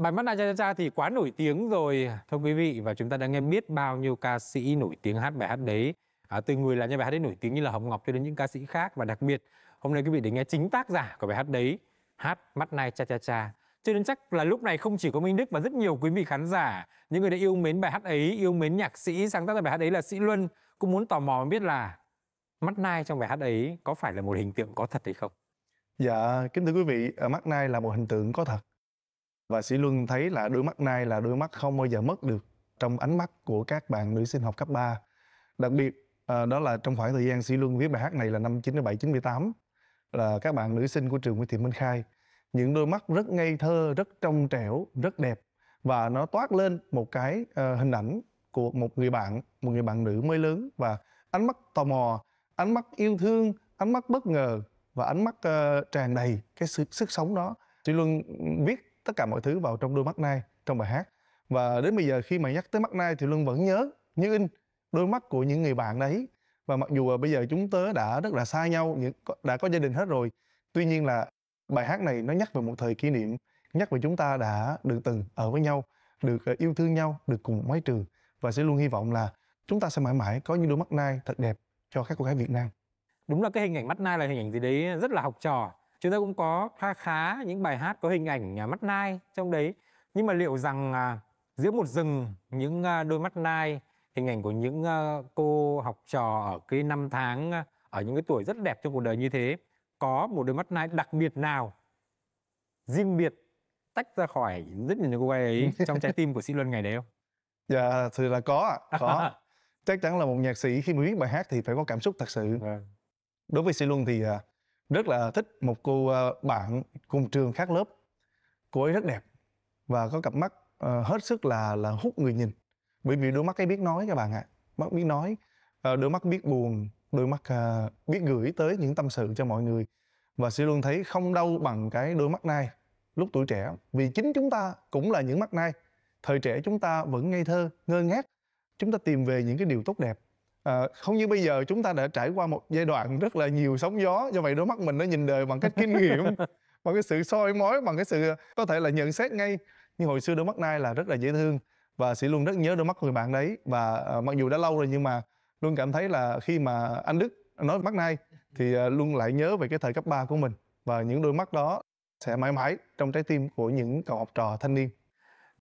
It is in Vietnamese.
Bài mắt Na Cha Cha Cha thì quá nổi tiếng rồi Thưa quý vị và chúng ta đã nghe biết bao nhiêu ca sĩ nổi tiếng hát bài hát đấy à, Từ người làm những bài hát đấy nổi tiếng như là Hồng Ngọc cho đến những ca sĩ khác Và đặc biệt hôm nay quý vị để nghe chính tác giả của bài hát đấy Hát Mắt Nai Cha Cha Cha cho nên chắc là lúc này không chỉ có Minh Đức mà rất nhiều quý vị khán giả Những người đã yêu mến bài hát ấy, yêu mến nhạc sĩ sáng tác ra bài hát ấy là Sĩ Luân Cũng muốn tò mò biết là mắt nai trong bài hát ấy có phải là một hình tượng có thật hay không? Dạ, kính thưa quý vị, ờ, mắt nai là một hình tượng có thật và sĩ luân thấy là đôi mắt này là đôi mắt không bao giờ mất được trong ánh mắt của các bạn nữ sinh học cấp 3 đặc biệt à, đó là trong khoảng thời gian sĩ luân viết bài hát này là năm 97 98 là các bạn nữ sinh của trường Nguyễn Thị Minh Khai những đôi mắt rất ngây thơ rất trong trẻo rất đẹp và nó toát lên một cái uh, hình ảnh của một người bạn một người bạn nữ mới lớn và ánh mắt tò mò ánh mắt yêu thương ánh mắt bất ngờ và ánh mắt uh, tràn đầy cái sự sức sống đó sĩ luân viết tất cả mọi thứ vào trong đôi mắt nai trong bài hát và đến bây giờ khi mà nhắc tới mắt nai thì luân vẫn nhớ như in đôi mắt của những người bạn đấy và mặc dù bây giờ chúng tớ đã rất là xa nhau những đã có gia đình hết rồi tuy nhiên là bài hát này nó nhắc về một thời kỷ niệm nhắc về chúng ta đã được từng ở với nhau được ờ, yêu thương nhau được cùng một mái trường và sẽ luôn hy vọng là chúng ta sẽ mãi mãi có những đôi mắt nai thật đẹp cho các cô gái Việt Nam đúng là cái hình ảnh mắt nai là hình ảnh gì đấy rất là học trò chúng ta cũng có khá khá những bài hát có hình ảnh à, mắt nai trong đấy nhưng mà liệu rằng à, giữa một rừng những à, đôi mắt nai hình ảnh của những à, cô học trò ở cái năm tháng à, ở những cái tuổi rất đẹp trong cuộc đời như thế có một đôi mắt nai đặc biệt nào riêng biệt tách ra khỏi rất nhiều những cô gái ấy trong trái tim của sĩ luân ngày đấy không dạ thì là có có chắc chắn là một nhạc sĩ khi mà viết bài hát thì phải có cảm xúc thật sự vâng. đối với sĩ luân thì à, rất là thích một cô ờ, bạn cùng trường khác lớp cô ấy rất đẹp và có cặp mắt uh, hết sức là là hút người nhìn bởi vì đôi mắt ấy biết nói các bạn ạ à. mắt biết nói uh, đôi mắt biết buồn đôi mắt uh, biết gửi tới những tâm sự cho mọi người và sẽ luôn thấy không đâu bằng cái đôi mắt này lúc tuổi trẻ vì chính chúng ta cũng là những mắt này thời trẻ chúng ta vẫn ngây thơ ngơ ngác chúng ta tìm về những cái điều tốt đẹp À, không như bây giờ chúng ta đã trải qua một giai đoạn rất là nhiều sóng gió do vậy đôi mắt mình nó nhìn đời bằng cách kinh nghiệm bằng cái sự soi mói bằng cái sự ờ, có thể là nhận xét ngay nhưng hồi xưa đôi mắt nay là rất là dễ thương và sĩ luôn rất nhớ đôi mắt người bạn đấy và à, mặc dù đã lâu rồi nhưng mà luôn cảm thấy là khi mà anh đức nói mắt nay thì à, luôn lại nhớ về cái thời cấp 3 của mình và những đôi mắt đó sẽ mãi mãi trong trái tim của những cậu học trò thanh niên